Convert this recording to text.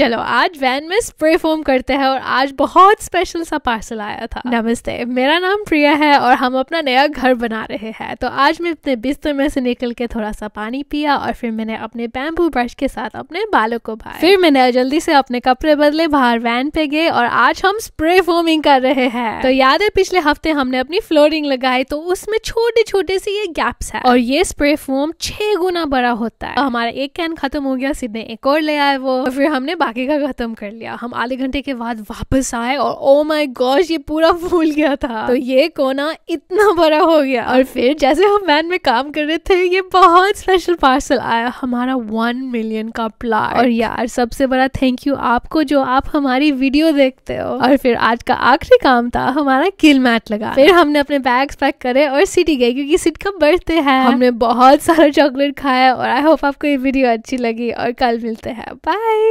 चलो आज वैन में स्प्रे फॉर्म करते हैं और आज बहुत स्पेशल सा पार्सल आया था नमस्ते मेरा नाम प्रिया है और हम अपना नया घर बना रहे हैं तो आज मैं अपने बिस्तर में से निकल के थोड़ा सा पानी पिया और फिर मैंने अपने बैम्बू ब्रश के साथ अपने बालों को भाया फिर मैंने जल्दी से अपने कपड़े बदले बाहर वैन पे गए और आज हम स्प्रे फॉर्मिंग कर रहे हैं तो याद है पिछले हफ्ते हमने अपनी फ्लोरिंग लगाई तो उसमें छोटे छोटे से ये गैप्स है और ये स्प्रे फॉर्म छह गुना बड़ा होता है हमारा एक कैन खत्म हो गया सीधे एक और ले आए वो फिर हमने आगे का ख़त्म कर लिया हम आधे घंटे के बाद वापस आए और ओ माय गॉश ये पूरा फूल गया था तो ये कोना इतना बड़ा हो गया और फिर जैसे हम वैन में काम कर रहे थे ये बहुत स्पेशल पार्सल आया हमारा वन मिलियन का प्लाट और यार सबसे बड़ा थैंक यू आपको जो आप हमारी वीडियो देखते हो और फिर आज का आखिरी काम था हमारा किल मैट लगा फिर हमने अपने बैग पैक करे और सिटी गए क्योंकि सिट का बर्थडे है हमने बहुत सारा चॉकलेट खाया और आई होप आपको ये वीडियो अच्छी लगी और कल मिलते हैं बाय